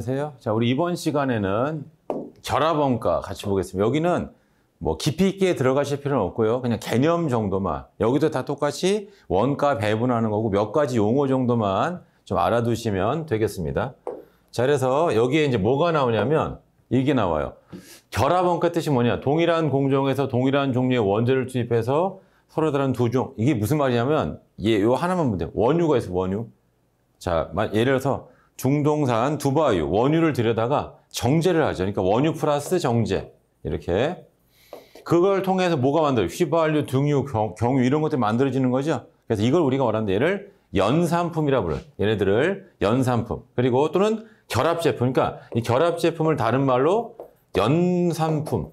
안녕하세요. 자, 우리 이번 시간에는 결합원가 같이 보겠습니다. 여기는 뭐 깊이 있게 들어가실 필요는 없고요. 그냥 개념 정도만. 여기도 다 똑같이 원가 배분하는 거고 몇 가지 용어 정도만 좀 알아두시면 되겠습니다. 자, 그래서 여기에 이제 뭐가 나오냐면 이게 나와요. 결합원가 뜻이 뭐냐? 동일한 공정에서 동일한 종류의 원재를 투입해서 서로 다른 두 종. 이게 무슨 말이냐면 얘요 예, 하나만 보면 돼요. 원유가 있어, 원유. 자, 예를 들어서 중동산 두바유 원유를 들여다가 정제를 하죠. 그러니까 원유 플러스 정제 이렇게 그걸 통해서 뭐가 만들어요? 휘발유, 등유, 경, 유 이런 것들 이 만들어지는 거죠. 그래서 이걸 우리가 말하는 얘를 연산품이라 고 불러요. 얘네들을 연산품 그리고 또는 결합제품 그러니까 이 결합제품을 다른 말로 연산품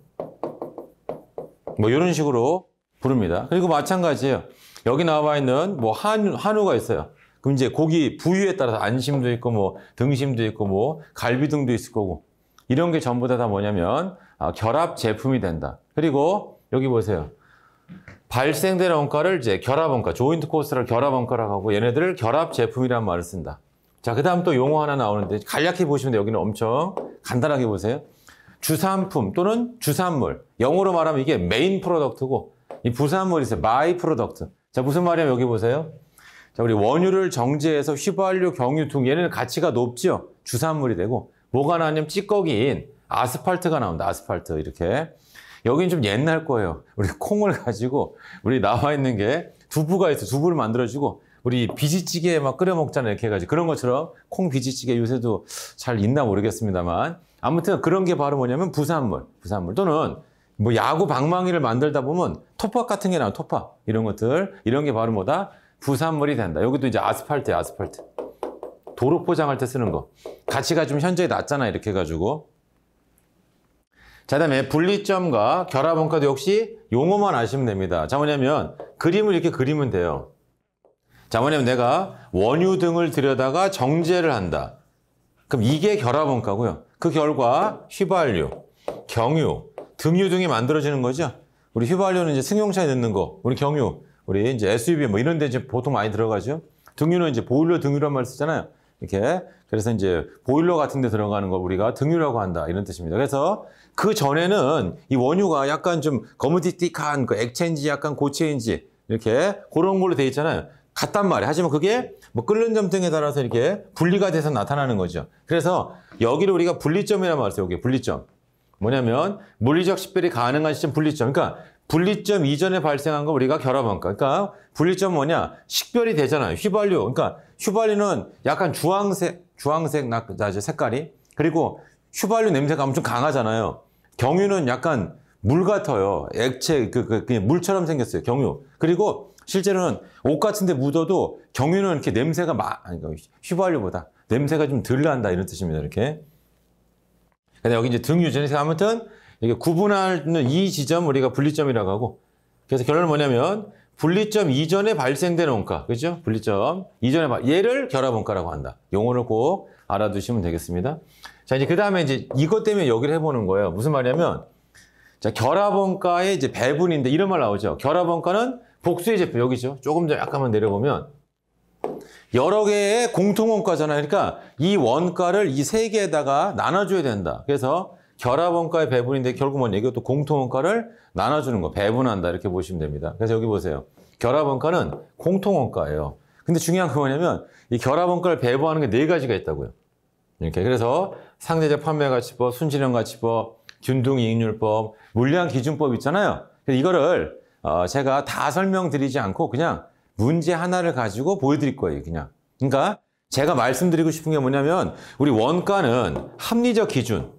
뭐 이런 식으로 부릅니다. 그리고 마찬가지예요. 여기 나와 있는 뭐 한, 한우가 있어요. 그럼 이제 고기 부위에 따라서 안심도 있고 뭐 등심도 있고 뭐 갈비 등도 있을 거고 이런 게 전부 다, 다 뭐냐면 아, 결합 제품이 된다. 그리고 여기 보세요. 발생된 원가를 이제 결합 원가, 조인트 코스를 결합 원가라고 하고 얘네들을 결합 제품이란 말을 쓴다. 자, 그다음 또 용어 하나 나오는데 간략히 보시면 돼요. 여기는 엄청 간단하게 보세요. 주산품 또는 주산물. 영어로 말하면 이게 메인 프로덕트고 이 부산물이 있어요. 마이 프로덕트. 자, 무슨 말이냐면 여기 보세요. 자, 우리 원유를 정제해서 휘발유, 경유 통 얘는 가치가 높죠. 주산물이 되고 뭐가 나냐면 찌꺼기인 아스팔트가 나온다. 아스팔트 이렇게. 여긴 좀 옛날 거예요. 우리 콩을 가지고 우리 나와 있는 게 두부가 있어. 두부를 만들어주고 우리 비지찌개 막 끓여 먹잖아요. 이렇게 해가지고 그런 것처럼 콩 비지찌개 요새도 잘 있나 모르겠습니다만 아무튼 그런 게 바로 뭐냐면 부산물, 부산물 또는 뭐 야구 방망이를 만들다 보면 톱밥 같은 게 나와. 톱밥 이런 것들 이런 게 바로 뭐다 부산물이 된다. 여기도 이제 아스팔트야, 아스팔트. 도로 포장할 때 쓰는 거. 가치가 좀 현저히 낮잖아, 이렇게 해가지고. 자, 그 다음에 분리점과 결합원가도 역시 용어만 아시면 됩니다. 자, 뭐냐면 그림을 이렇게 그리면 돼요. 자, 뭐냐면 내가 원유 등을 들여다가 정제를 한다. 그럼 이게 결합원가고요. 그 결과 휘발유, 경유, 등유 등이 만들어지는 거죠. 우리 휘발유는 이제 승용차에 넣는 거, 우리 경유, 우리 이제 SUV 뭐 이런 데 이제 보통 많이 들어가죠. 등유는 이제 보일러 등유란 말 쓰잖아요. 이렇게. 그래서 이제 보일러 같은 데 들어가는 걸 우리가 등유라고 한다. 이런 뜻입니다. 그래서 그 전에는 이 원유가 약간 좀거무디틱한그 액체인지 약간 고체인지 이렇게 그런 걸로 돼 있잖아요. 같단 말이에요. 하지만 그게 뭐 끓는 점 등에 따라서 이렇게 분리가 돼서 나타나는 거죠. 그래서 여기를 우리가 분리점이라고 말했어요. 여기 분리점. 뭐냐면 물리적 식별이 가능한 시점 분리점. 그러니까 분리점 이전에 발생한 거 우리가 결합원가. 그러니까 분리점 뭐냐? 식별이 되잖아요. 휘발유. 그러니까 휘발유는 약간 주황색, 주황색 나죠 색깔이. 그리고 휘발유 냄새가 엄청 강하잖아요. 경유는 약간 물 같아요. 액체, 그, 그, 그냥 물처럼 생겼어요. 경유. 그리고 실제로는 옷 같은데 묻어도 경유는 이렇게 냄새가 막, 그러니까 휘발유보다 냄새가 좀 덜 난다. 이런 뜻입니다. 이렇게. 근데 여기 이제 등유전이 아무튼 이게 구분하는 이 지점 우리가 분리점이라고 하고 그래서 결론은 뭐냐면 분리점 이전에 발생되는 원가 그죠? 분리점 이전에 발, 얘를 결합원가라고 한다. 용어를 꼭 알아두시면 되겠습니다. 자 이제 그 다음에 이제 이것 때문에 여기를 해보는 거예요. 무슨 말이냐면 자 결합원가의 이제 배분인데 이런 말 나오죠. 결합원가는 복수의 제품 여기죠. 조금 더 약간만 내려보면 여러 개의 공통원가잖아요. 그러니까 이 원가를 이 세 개에다가 나눠줘야 된다. 그래서 결합원가의 배분인데 결국 뭔얘기예또 공통원가를 나눠주는 거, 배분한다 이렇게 보시면 됩니다. 그래서 여기 보세요. 결합원가는 공통원가예요. 근데 중요한 건 뭐냐면 이 결합원가를 배분하는게 네 가지가 있다고요. 이렇게 그래서 상대적 판매가치법, 순진형가치법, 균등이익률법, 물량기준법 있잖아요. 이거를 어 제가 다 설명드리지 않고 그냥 문제 하나를 가지고 보여드릴 거예요. 그냥. 그러니까 제가 말씀드리고 싶은 게 뭐냐면 우리 원가는 합리적 기준,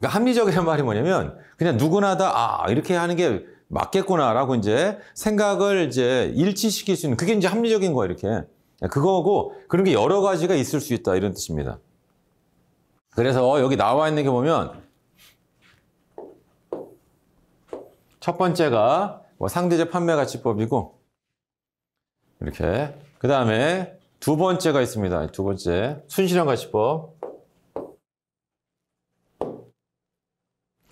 그러니까 합리적이라는 말이 뭐냐면 그냥 누구나 다 아, 이렇게 하는 게 맞겠구나라고 이제 생각을 이제 일치시킬 수 있는 그게 이제 합리적인 거야, 이렇게. 그거고 그런 게 여러 가지가 있을 수 있다 이런 뜻입니다. 그래서 여기 나와 있는 게 보면 첫 번째가 뭐 상대제 판매 가치법이고 이렇게 그 다음에 두 번째가 있습니다. 두 번째 순실형 가치법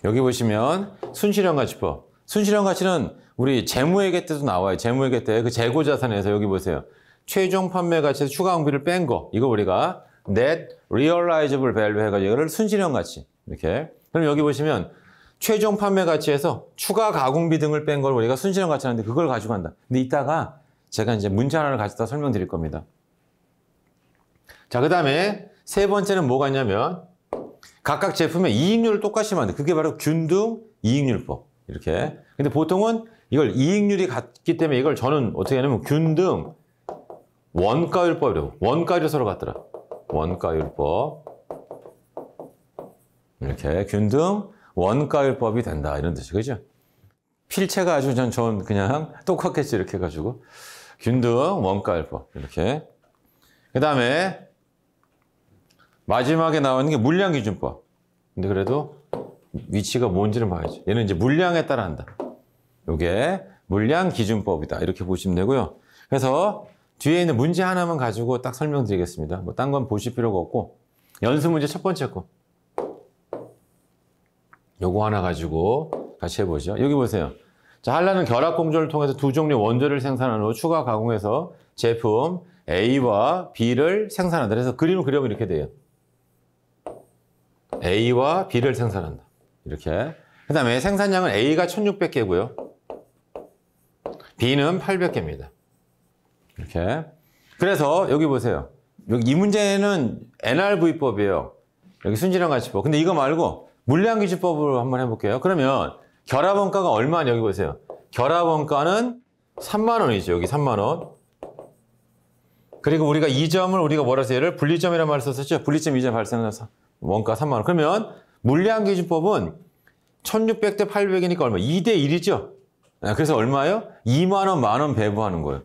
여기 보시면 순실형 가치법. 순실형 가치는 우리 재무회계 때도 나와요. 재무회계 때 그 재고 자산에서 여기 보세요. 최종 판매 가치에서 추가 항비를 뺀 거. 이거 우리가 net realizable value 해가지고 이거를 순실형 가치. 이렇게. 그럼 여기 보시면 최종 판매 가치에서 추가 가공비 등을 뺀 걸 우리가 순실형 가치라는데 그걸 가지고 간다. 근데 이따가 제가 이제 문자 하나를 가져다 설명드릴 겁니다. 자, 그 다음에 세 번째는 뭐가 있냐면 각각 제품의 이익률을 똑같이 만든 그게 바로 균등 이익률법 이렇게 근데 보통은 이걸 이익률이 같기 때문에 이걸 저는 어떻게 하냐면 균등 원가율법이라고 원가율이 서로 같더라 원가율법 이렇게 균등 원가율법이 된다 이런 뜻이 그죠? 필체가 아주 전, 전 그냥 똑같겠지 이렇게 해가지고 균등 원가율법 이렇게 그 다음에 마지막에 나오는 게 물량 기준법. 근데 그래도 위치가 뭔지를 봐야지. 얘는 이제 물량에 따라 한다. 요게 물량 기준법이다. 이렇게 보시면 되고요. 그래서 뒤에 있는 문제 하나만 가지고 딱 설명드리겠습니다. 뭐딴 건 보실 필요가 없고 연습 문제 첫 번째 거. 요거 하나 가지고 같이 해보죠. 여기 보세요. 자, 한라는 결합 공조를 통해서 두 종류의 원조를 생산한 후 추가 가공해서 제품 A와 B를 생산한다. 그래서 그림을 그려면 이렇게 돼요. A와 B를 생산한다. 이렇게. 그 다음에 생산량은 A가 1600개고요. B는 800개입니다. 이렇게. 그래서 여기 보세요. 여기 이 문제는 NRV법이에요. 여기 순진한 가치법. 근데 이거 말고 물량 기준법으로 한번 해볼게요. 그러면 결합원가가 얼마냐 여기 보세요. 결합원가는 3만 원이죠. 여기 3만 원. 그리고 우리가 이 점을 우리가 뭐라 해서 얘를 분리점이라는 말을 썼었죠. 분리점 이점 발생해서 원가 3만 원. 그러면 물량 기준법은 1600 대 800이니까 얼마? 2대 1이죠. 그래서 얼마예요? 2만 원, 만원 배부하는 거예요.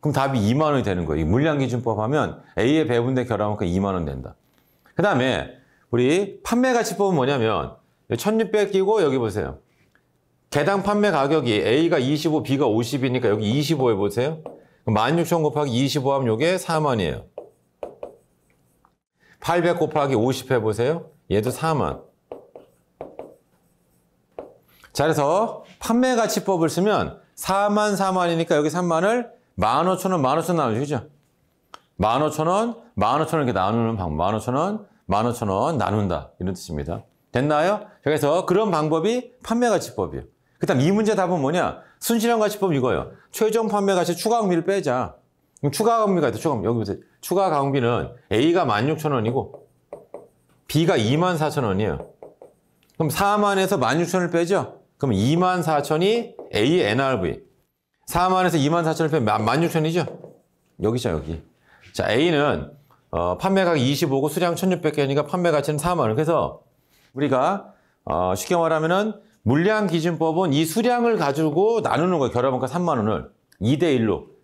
그럼 답이 2만 원이 되는 거예요. 물량 기준법 하면 A의 배분대 결함은 2만 원 된다. 그 다음에 우리 판매 가치법은 뭐냐면 1600 끼고 여기 보세요. 개당 판매 가격이 A가 25, B가 50이니까 여기 25해 보세요. 16,000 곱하기 25 하면 이게 4만이에요. 800 곱하기 50 해보세요. 얘도 4만. 자, 그래서 판매 가치법을 쓰면 4만 4만이니까 여기 3만을 15,000원, 15,000원 나누죠. 그죠? 15,000원, 15,000원 이렇게 나누는 방법. 15,000원, 15,000원 나눈다. 이런 뜻입니다. 됐나요? 그래서 그런 방법이 판매 가치법이에요. 그 다음 이 문제 답은 뭐냐? 순실형 가치법 이거예요. 최종 판매 가치 추가 금리를 빼자. 그럼 추가 가 강비가 있다. 추가 가 강비. 여기 보세요. 추가 가 강비는 A가 16,000원이고 B가 24,000원이에요. 그럼 4만에서 16,000을 빼죠? 그럼 24,000이 A NRV. 4만에서 24,000을 빼면 16,000이죠? 여기죠, 여기. 자, A는 어, 판매가격 25고 수량 1,600개니까 판매 가치는 4만 원. 그래서 우리가 어, 쉽게 말하면은 물량 기준법은 이 수량을 가지고 나누는 거예요. 결합원가 3만 원을 2대 1로.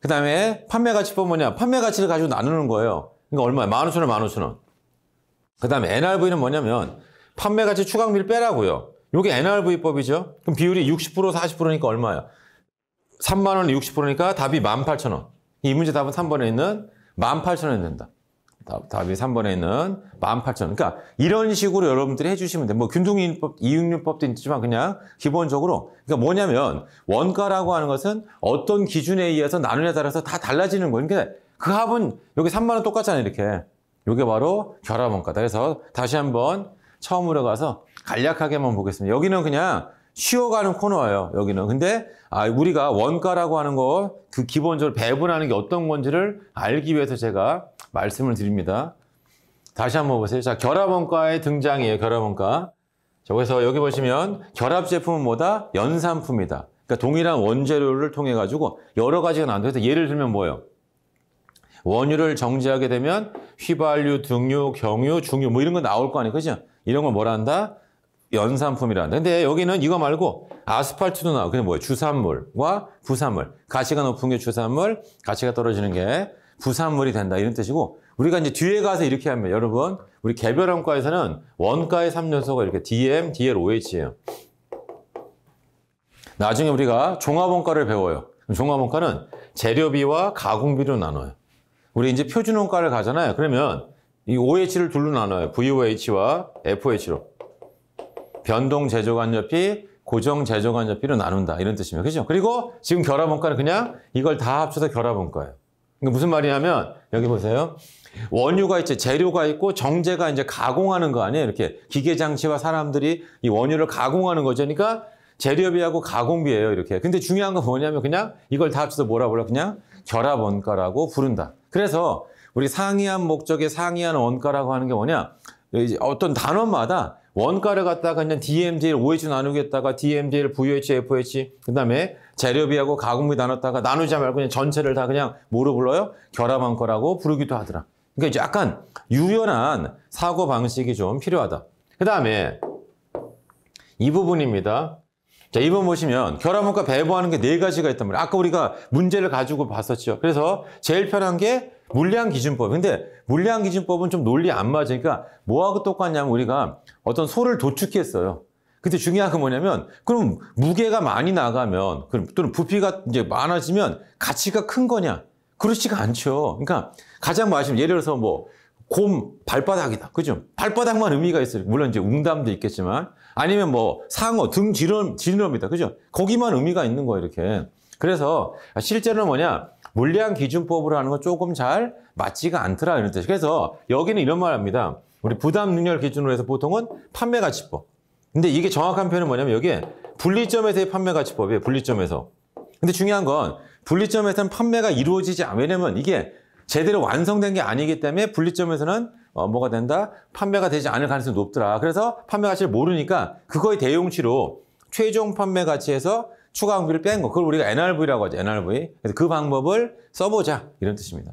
그 다음에 판매 가치법 뭐냐? 판매 가치를 가지고 나누는 거예요. 그러니까 얼마야? 만 오천 원, 만 오천 원. 그 다음에 NRV는 뭐냐면 판매 가치 추가비를 빼라고요. 요게 NRV법이죠. 그럼 비율이 60% 40%니까 얼마야? 3만 원에 60%니까 답이 18,000원. 이 문제 답은 3번에 있는 18,000원이 된다. 답이 3번에는 18,000원. 그러니까 이런 식으로 여러분들이 해주시면 돼. 요뭐 균등이익률법, 이익률법도 있지만 그냥 기본적으로. 그러니까 뭐냐면 원가라고 하는 것은 어떤 기준에 의해서 나누냐에 따라서 다 달라지는 거예요. 그러니까 그 합은 여기 3만원 똑같잖아요. 이렇게. 이게 바로 결합원가다. 그래서 다시 한번 처음으로 가서 간략하게만 보겠습니다. 여기는 그냥 쉬어가는 코너예요. 여기는. 근데 아, 우리가 원가라고 하는 거 그 기본적으로 배분하는 게 어떤 건지를 알기 위해서 제가 말씀을 드립니다. 다시 한번 보세요. 자, 결합원가의 등장이에요. 결합원가. 자, 그래서 여기 보시면 결합 제품은 뭐다? 연산품이다. 그러니까 동일한 원재료를 통해 가지고 여러 가지가 나온다. 그래서 예를 들면 뭐예요? 원유를 정지하게 되면 휘발유, 등유, 경유, 중유 뭐 이런 거 나올 거 아니에요. 그죠? 이런 걸 뭐라 한다? 연산품이라 한다. 근데 여기는 이거 말고 아스팔트도 나와고 그냥 뭐예요? 주산물과 부산물. 가치가 높은 게 주산물, 가치가 떨어지는 게 부산물이 된다 이런 뜻이고 우리가 이제 뒤에 가서 이렇게 하면 여러분 우리 개별원과에서는 원가의 3연소가 이렇게 DM, DL, OH예요. 나중에 우리가 종합원가를 배워요. 종합원가는 재료비와 가공비로 나눠요. 우리 이제 표준원가를 가잖아요. 그러면 이 OH를 둘로 나눠요. VOH와 FOH로. 변동 제조관여비, 고정 제조관여비로 나눈다. 이런 뜻이에요. 그죠? 그리고 지금 결합원가는 그냥 이걸 다 합쳐서 결합원가예요. 그러 그러니까 무슨 말이냐면 여기 보세요. 원유가 있지 재료가 있고 정제가 이제 가공하는 거 아니에요. 이렇게 기계 장치와 사람들이 이 원유를 가공하는 거죠. 그러니까 재료비하고 가공비예요. 이렇게. 근데 중요한 건 뭐냐면 그냥 이걸 다 합쳐서 뭐라 불러? 그냥 결합 원가라고 부른다. 그래서 우리 상이한 목적의 상이한 원가라고 하는 게 뭐냐? 어떤 단원마다 원가를 갖다가 그냥 DMJ를 OH 나누겠다가 DMJ를 VOH, FOH 그 다음에 재료비하고 가공비 나눴다가 나누지 말고 그냥 전체를 다 그냥 뭐로 불러요? 결합한 거라고 부르기도 하더라. 그러니까 이제 약간 유연한 사고 방식이 좀 필요하다. 그 다음에 이 부분입니다. 자, 이번 보시면 결합원가 배부하는 게 네 가지가 있단 말이에요. 아까 우리가 문제를 가지고 봤었죠. 그래서 제일 편한 게 물량 기준법. 근데 물량 기준법은 좀 논리 안 맞으니까 뭐하고 똑같냐면 우리가 어떤 소를 도축했어요. 근데 중요한 건 뭐냐면 그럼 무게가 많이 나가면 그럼 또는 부피가 이제 많아지면 가치가 큰 거냐? 그렇지가 않죠. 그러니까 가장 말씀 예를 들어서 뭐 곰 발바닥이다. 그죠? 발바닥만 의미가 있어요. 물론 이제 웅담도 있겠지만 아니면 뭐 상어 등 지름 지름이다. 그죠? 거기만 의미가 있는 거예요, 이렇게. 그래서 실제로는 뭐냐? 물리학 기준법으로 하는 건 조금 잘 맞지가 않더라 이런 뜻. 이 그래서 여기는 이런 말 합니다. 우리 부담 능률 기준으로 해서 보통은 판매 가치법. 근데 이게 정확한 표현은 뭐냐면 여기에 분리점에서의 판매 가치법이에요. 분리점에서. 근데 중요한 건 분리점에서는 판매가 이루어지지 않 왜냐면 이게 제대로 완성된 게 아니기 때문에 분리점에서는 어, 뭐가 된다? 판매가 되지 않을 가능성이 높더라. 그래서 판매 가치를 모르니까 그거의 대용치로 최종 판매 가치에서 추가 공기를 뺀 거. 그걸 우리가 NRV라고 하죠. NRV. 그래서 그 방법을 써보자. 이런 뜻입니다.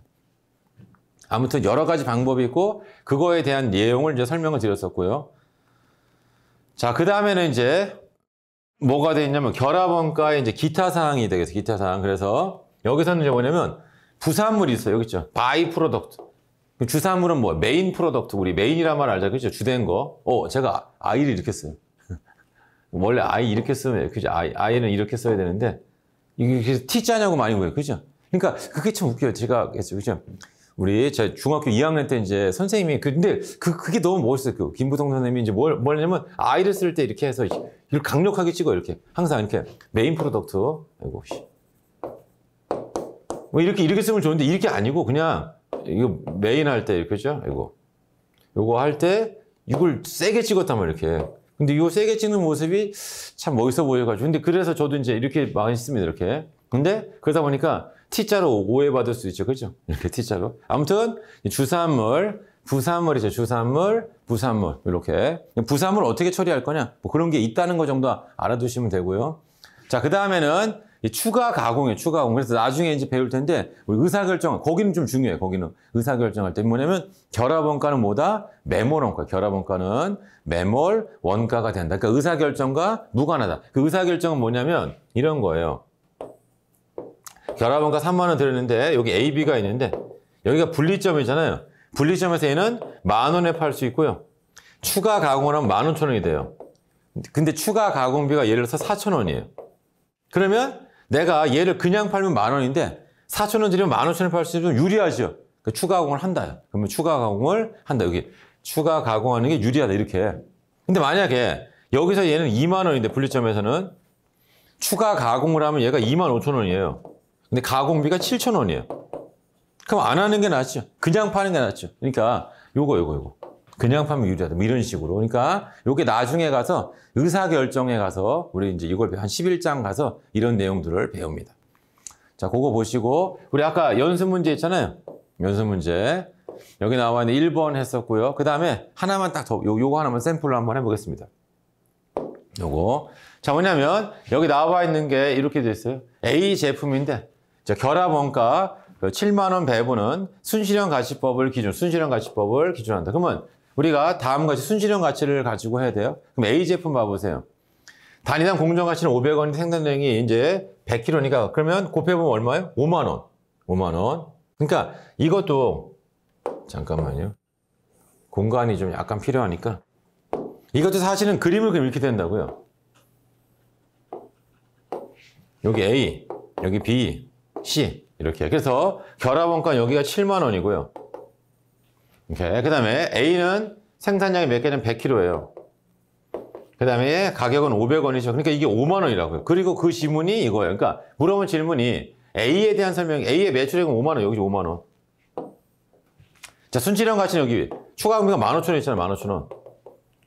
아무튼 여러 가지 방법이 있고 그거에 대한 내용을 이제 설명을 드렸었고요. 자, 그 다음에는 이제 뭐가 되 있냐면 결합원가의 이제 기타 사항이 되겠어 기타 사항. 그래서 여기서는 이제 뭐냐면 부산물이 있어요. 여기 있죠. 바이 프로덕트. 그 주산물은 뭐 메인 프로덕트. 우리 메인이란 말 알죠. 그죠? 주된 거. 어, 제가 아이를 이렇게 써요. 뭐 원래 I 이렇게 쓰면 그죠? I, I는 이렇게 써야 되는데 이게 그 T자냐고 많이 거예요 그죠? 그러니까 그게 참 웃겨요. 제가 했어요. 그죠? 우리 제 중학교 2학년 때 이제 선생님이 그 근데 그 그게 너무 멋있어요. 그김부동 선생님이 이제 뭘 뭐냐면 I를 쓸 때 이렇게 해서 이걸 강력하게 찍어 이렇게 항상 이렇게 메인 프로덕트 아이고 씨. 뭐 이렇게 이렇게 쓰면 좋은데 이렇게 아니고 그냥 이거 메인 할 때 이렇게죠. 이거 요거 할 때 이걸 세게 찍었단 말이에요. 이렇게 근데 요 세게 찌는 모습이 참 멋있어 보여가지고. 근데 그래서 저도 이제 이렇게 많이 씁니다, 이렇게. 근데 그러다 보니까 T자로 오해받을 수 있죠. 그죠? 이렇게 T자로. 아무튼 주산물, 부산물이죠. 주산물, 부산물. 이렇게. 부산물 어떻게 처리할 거냐? 뭐 그런 게 있다는 거 정도 알아두시면 되고요. 자, 그 다음에는 이 추가 가공이에요. 추가 가공. 그래서 나중에 이제 배울 텐데 의사결정 거기는 좀 중요해요. 거기는 의사결정할 때 뭐냐면 결합원가는 뭐다? 매몰원가. 결합원가는 매몰 원가가 된다. 그러니까 의사결정과 무관하다. 그 의사결정은 뭐냐면 이런 거예요. 결합원가 3만 원드렸는데 여기 A, B가 있는데 여기가 분리점이잖아요. 분리점에서 얘는 만 원에 팔 수 있고요. 추가 가공은 만 오천 원이 돼요. 근데 추가 가공비가 예를 들어서 4천 원이에요. 그러면 내가 얘를 그냥 팔면 만 원인데 4천 원들리면만 오천 원 팔 수 있으면 유리하죠. 그러니까 추가 가공을 한다. 그러면 추가 가공을 한다. 여기 추가 가공하는 게 유리하다 이렇게. 근데 만약에 여기서 얘는 2만 원인데 분리점에서는 추가 가공을 하면 얘가 2만 5천 원이에요. 근데 가공비가 7천 원이에요. 그럼 안 하는 게 낫죠. 그냥 파는 게 낫죠. 그러니까 요거 요거 요거. 그냥 파면 유리하다. 뭐 이런 식으로. 그러니까 요게 나중에 가서 의사결정에 가서 우리 이제 이걸 한 11장 가서 이런 내용들을 배웁니다. 자, 그거 보시고 우리 아까 연습 문제 있잖아요. 연습 문제. 여기 나와 있는 1번 했었고요. 그 다음에 하나만 딱 더, 요, 요거 하나만 샘플로 한번 해보겠습니다. 요거. 자, 뭐냐면 여기 나와 있는 게 이렇게 돼 있어요. A 제품인데 자, 결합원가 7만원 배분은 순실현 가치법을 기준, 순실현 가치법을 기준한다. 그러면 우리가 다음과 같이 순실형 가치를 가지고 해야 돼요. 그럼 A 제품 봐보세요. 단위당 공정 가치는 5 0 0원인 생산량이 이제 100kg니까 그러면 곱해보면 얼마예요? 5만 원. 5만 원. 그러니까 이것도 잠깐만요. 공간이 좀 약간 필요하니까 이것도 사실은 그림을 그럼 이렇게 된다고요. 여기 A, 여기 B, C 이렇게. 그래서 결합원가 여기가 7만 원이고요. 오케이. 그 다음에 A는 생산량이 몇 개는 100kg예요. 그 다음에 가격은 500원이죠. 그러니까 이게 5만원이라고요. 그리고 그 지문이 이거예요. 그러니까 물어본 질문이 A에 대한 설명, A의 매출액은 5만원, 여기 5만원. 자, 순치량 가치는 여기 추가 금액가 15,000원 있잖아요. 15,000원.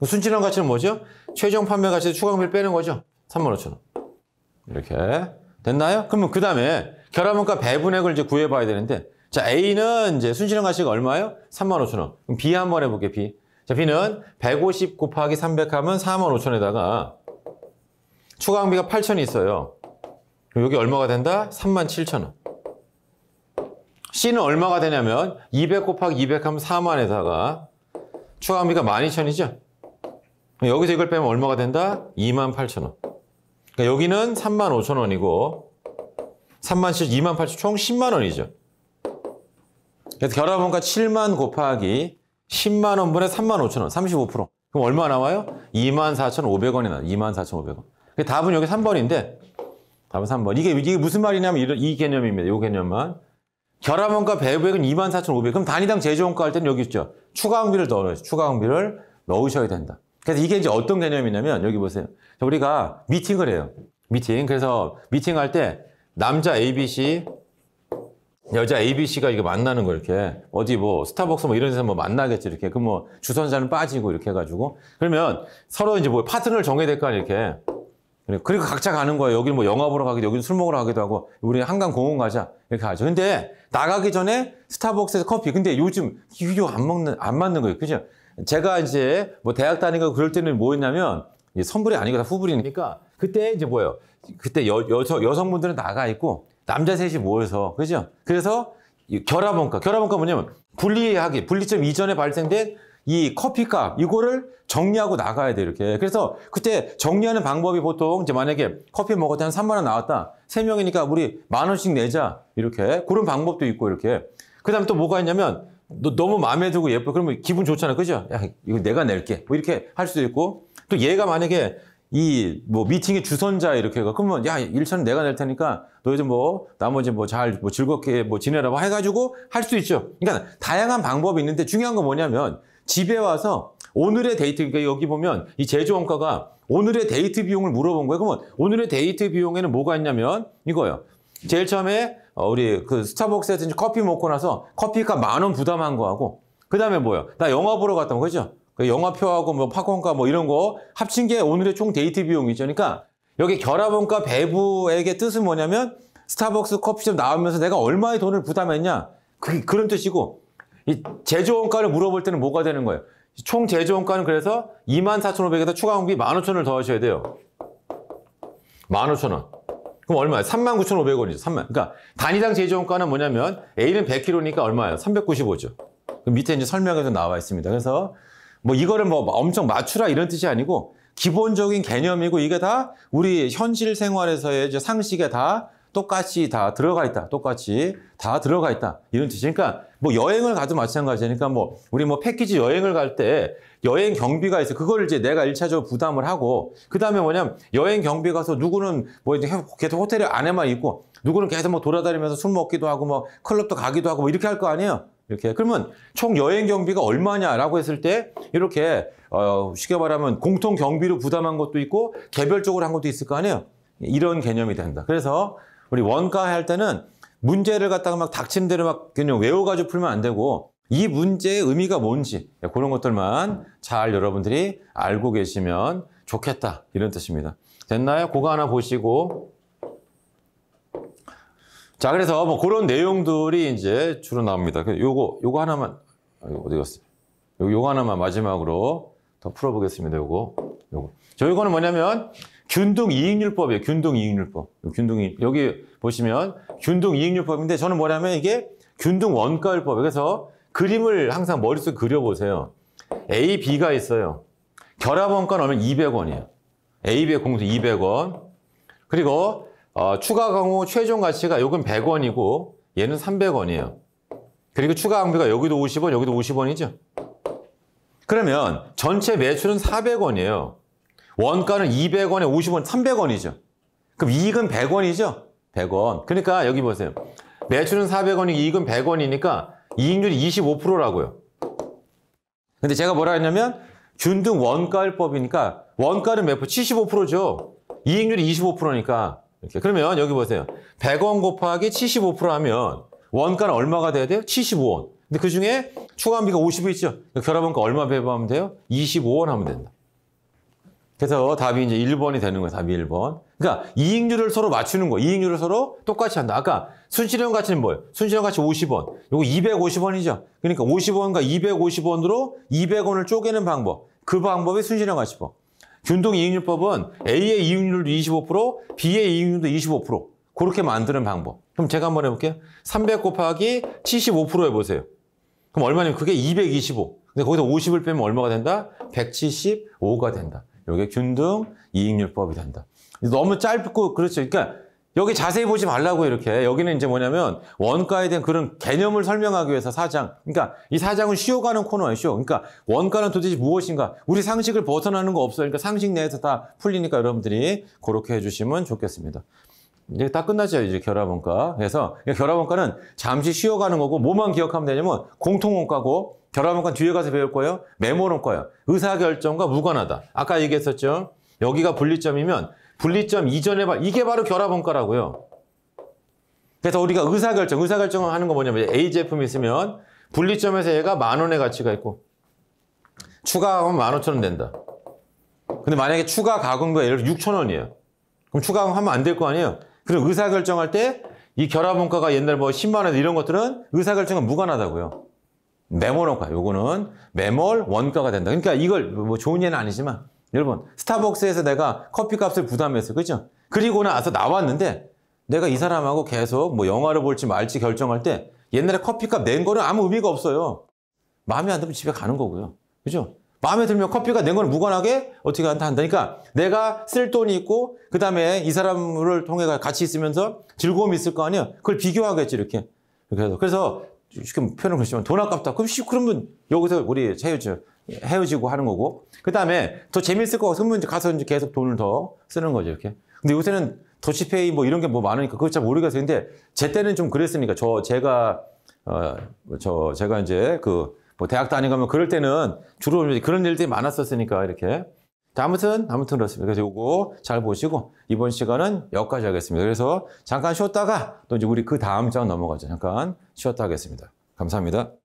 그 순치량 가치는 뭐죠? 최종 판매 가치 에서 추가 금액를 빼는 거죠. 35,000원. 이렇게. 됐나요? 그러면 그 다음에 결합원가 배분액을 이제 구해봐야 되는데 자, A는 이제 순실현 가치가 얼마예요? 35,000원. 그럼 B 한번 해볼게요, B. 자, B는 150 곱하기 300 하면 45,000원에다가 추가 항비가 8,000이 있어요. 그럼 여기 얼마가 된다? 37,000원. C는 얼마가 되냐면 200 곱하기 200 하면 4만에다가 추가 항비가 12,000이죠? 여기서 이걸 빼면 얼마가 된다? 28,000원. 그러니까 여기는 35,000원이고 3만 7, 2만 8천 총 10만 원이죠. 그래서 결합원가 7만 곱하기 10만 원분의 3만 5천 원, 35%. 그럼 얼마 나와요? 2만 4천 5백 원이 나 2만 4천 5백 원. 그 답은 여기 3번인데, 답은 3번. 이게, 이게 무슨 말이냐면 이이 개념입니다. 이 개념만. 결합원가 배부액은 2만 4천 5백 그럼 단위당 제조원가 할 때는 여기 있죠. 추가항비를 넣어요 추가항비를 넣으셔야 된다. 그래서 이게 이제 어떤 개념이냐면, 여기 보세요. 우리가 미팅을 해요. 미팅. 그래서 미팅할 때, 남자 A, B, C, 여자 ABC가 이게 만나는 거 이렇게 어디 뭐 스타벅스 뭐 이런 데서 뭐 만나겠지 이렇게 그 뭐 주선자는 빠지고 이렇게 해가지고 그러면 서로 이제 뭐 파트너를 정해야 될 거아니 이렇게 그리고 각자 가는 거예요 여기는 뭐 영화 보러 가기도 여기는 술 먹으러 가기도 하고 우리 한강 공원 가자 이렇게 하죠 근데 나가기 전에 스타벅스에서 커피 근데 요즘 유효 안 먹는 안 맞는 거예요 그죠 제가 이제 뭐 대학 다니고 그럴 때는 뭐였냐면 선불이 아니고 다 후불이니까 그때 이제 뭐예요 그때 여, 여 여성분들은 나가 있고 남자 셋이 모여서 그죠? 그래서 결합원가 결합원가 뭐냐면 분리하기 분리점 이전에 발생된 이 커피값 이거를 정리하고 나가야 돼 이렇게 그래서 그때 정리하는 방법이 보통 이제 만약에 커피 먹었다 한 3만 원 나왔다 세명이니까 우리 만 원씩 내자 이렇게 그런 방법도 있고 이렇게 그 다음에 또 뭐가 있냐면 너 너무 마음에 들고 예뻐 그러면 기분 좋잖아 그죠 야 이거 내가 낼게 뭐 이렇게 할 수도 있고 또 얘가 만약에 이뭐 미팅의 주선자 이렇게 해가 그러면 야 일차는 내가 낼 테니까 너희들 뭐 나머지 뭐 잘뭐 뭐 즐겁게 뭐 지내라고 해가지고 할 수 있죠. 그러니까 다양한 방법이 있는데 중요한 건 뭐냐면 집에 와서 오늘의 데이트 그러니까 여기 보면 이 제조원가가 오늘의 데이트 비용을 물어본 거예요. 그러면 오늘의 데이트 비용에는 뭐가 있냐면 이거요. 제일 처음에 어, 우리 그 스타벅스에서 커피 먹고 나서 커피값 만 원 부담한 거하고 그 다음에 뭐요? 나 영화 보러 갔다 온 거죠. 그 영화표하고 뭐 팝콘과 뭐 이런 거 합친 게 오늘의 총 데이트 비용이죠. 그러니까 여기 결합원가 배부에게 뜻은 뭐냐면 스타벅스 커피숍 나오면서 내가 얼마의 돈을 부담했냐. 그, 그런 뜻이고 이 제조원가를 물어볼 때는 뭐가 되는 거예요. 총 제조원가는 그래서 24,500에다 추가 공비 15,000을 원 더하셔야 돼요. 15,000원. 그럼 얼마예요? 39,500원이죠. 3만. 그러니까 단위당 제조원가는 뭐냐면 A는 100kg니까 얼마예요? 395죠. 그 밑에 이제 설명에도 나와 있습니다. 그래서 뭐 이거를 뭐 엄청 맞추라 이런 뜻이 아니고 기본적인 개념이고 이게 다 우리 현실 생활에서의 상식에 다 똑같이 다 들어가 있다. 똑같이 다 들어가 있다. 이런 뜻이니까 그러니까 뭐 여행을 가도 마찬가지니까 뭐 우리 뭐 패키지 여행을 갈 때 여행 경비가 있어. 그걸 이제 내가 일차적으로 부담을 하고 그다음에 뭐냐면 여행 경비 가서 누구는 뭐 이제 계속 호텔 안에만 있고 누구는 계속 뭐 돌아다니면서 술 먹기도 하고 뭐 클럽도 가기도 하고 뭐 이렇게 할 거 아니에요. 이렇게 그러면 총 여행 경비가 얼마냐라고 했을 때 이렇게 어, 쉽게 말하면 공통 경비로 부담한 것도 있고 개별적으로 한 것도 있을 거 아니에요. 이런 개념이 된다. 그래서 우리 원가 할 때는 문제를 갖다가 막 닥친 대로 막 그냥 외워가지고 풀면 안 되고 이 문제의 의미가 뭔지 그런 것들만 잘 여러분들이 알고 계시면 좋겠다 이런 뜻입니다. 됐나요? 그거 하나 보시고 자, 그래서 뭐 그런 내용들이 이제 주로 나옵니다. 그 요거, 요거 하나만, 아, 어디 갔어요? 요거 하나만 마지막으로 더 풀어보겠습니다. 요거, 요거. 저 요거는 뭐냐면 균등 이익률법이에요. 균등 이익률법. 균등 이익, 여기 보시면 균등 이익률법인데 저는 뭐냐면 이게 균등 원가율법. 그래서 그림을 항상 머릿속에 그려보세요. A, B가 있어요. 결합원가는 얼마 200원이에요. A, B 공수 200원. 그리고 어, 추가 강호 최종 가치가 요건 100원이고 얘는 300원이에요. 그리고 추가 강비가 여기도 50원, 여기도 50원이죠. 그러면 전체 매출은 400원이에요. 원가는 200원에 50원, 300원이죠. 그럼 이익은 100원이죠? 100원. 그러니까 여기 보세요. 매출은 400원이고 이익은 100원이니까 이익률이 25%라고요. 근데 제가 뭐라 했냐면 균등 원가율법이니까 원가는 몇 75%죠. 이익률이 25%니까 이렇게. 그러면 여기 보세요. 100원 곱하기 75% 하면 원가는 얼마가 돼야 돼요? 75원. 근데 그 중에 추가비가 50이 있죠. 그러니까 결합원가 그 얼마 배부하면 돼요? 25원 하면 된다. 그래서 답이 이제 1번이 되는 거예요. 답이 1번. 그러니까 이익률을 서로 맞추는 거예요. 이익률을 서로 똑같이 한다. 아까 순실현 가치는 뭐예요? 순실현 가치 50원. 이거 250원이죠. 그러니까 50원과 250원으로 200원을 쪼개는 방법. 그 방법이 순실현 가치법. 균등 이익률법은 A의 이익률도 25%, B의 이익률도 25%. 그렇게 만드는 방법. 그럼 제가 한번 해볼게요. 300 곱하기 75% 해보세요. 그럼 얼마냐면 그게 225. 근데 거기서 50을 빼면 얼마가 된다? 175가 된다. 이게 균등 이익률법이 된다. 너무 짧고 그렇죠. 그러니까 여기 자세히 보지 말라고 이렇게 여기는 이제 뭐냐면 원가에 대한 그런 개념을 설명하기 위해서 사장 그러니까 이 사장은 쉬어가는 코너예요 쉬어 그러니까 원가는 도대체 무엇인가 우리 상식을 벗어나는 거 없어요 그러니까 상식 내에서 다 풀리니까 여러분들이 그렇게 해주시면 좋겠습니다 이제 다 끝났죠 이제 결합원가 그래서 결합원가는 잠시 쉬어가는 거고 뭐만 기억하면 되냐면 공통원가고 결합원가 뒤에 가서 배울 거예요 메모론과예요 의사결정과 무관하다 아까 얘기했었죠 여기가 분리점이면 분리점 이전에 바, 이게 바로 결합원가라고요. 그래서 우리가 의사결정, 의사결정 을 하는 거 뭐냐면 A 제품이 있으면 분리점에서 얘가 만 원의 가치가 있고 추가하면 만 오천 원 된다. 근데 만약에 추가 가금비 예를 들어 6천 원이에요. 그럼 추가 가공하면 안 될 거 아니에요. 그럼 의사결정할 때 이 결합원가가 옛날 뭐 10만 원 이런 것들은 의사결정은 무관하다고요. 매몰원가, 요거는 매몰 원가가 된다. 그러니까 이걸 뭐 좋은 예는 아니지만 여러분 스타벅스에서 내가 커피값을 부담했어요. 그죠? 그리고 나서 나왔는데 내가 이 사람하고 계속 뭐 영화를 볼지 말지 결정할 때 옛날에 커피값 낸 거는 아무 의미가 없어요. 마음에 안 들면 집에 가는 거고요. 그죠? 마음에 들면 커피가 낸 거는 무관하게 어떻게 한다 한다니까 내가 쓸 돈이 있고 그 다음에 이 사람을 통해 같이 있으면서 즐거움이 있을 거아니야 그걸 비교하겠지 이렇게. 그래서 그래서 지금 표현을 그렇지만 돈 아깝다. 그럼 시, 그러면 여기서 우리 최유주 헤어지고 하는 거고 그 다음에 더 재밌을 거 같으면 이제 가서 이제 계속 돈을 더 쓰는 거죠 이렇게 근데 요새는 도시페이 뭐 이런 게 뭐 많으니까 그걸 잘 모르겠어요 근데 제 때는 좀 그랬으니까 저 제가 어저 제가 이제 그 뭐 대학 다니가면 그럴 때는 주로 그런 일들이 많았었으니까 이렇게 아무튼 아무튼 그렇습니다. 그래서 요거 잘 보시고 이번 시간은 여기까지 하겠습니다. 그래서 잠깐 쉬었다가 또 이제 우리 그 다음 장 넘어가죠. 잠깐 쉬었다 하겠습니다. 감사합니다.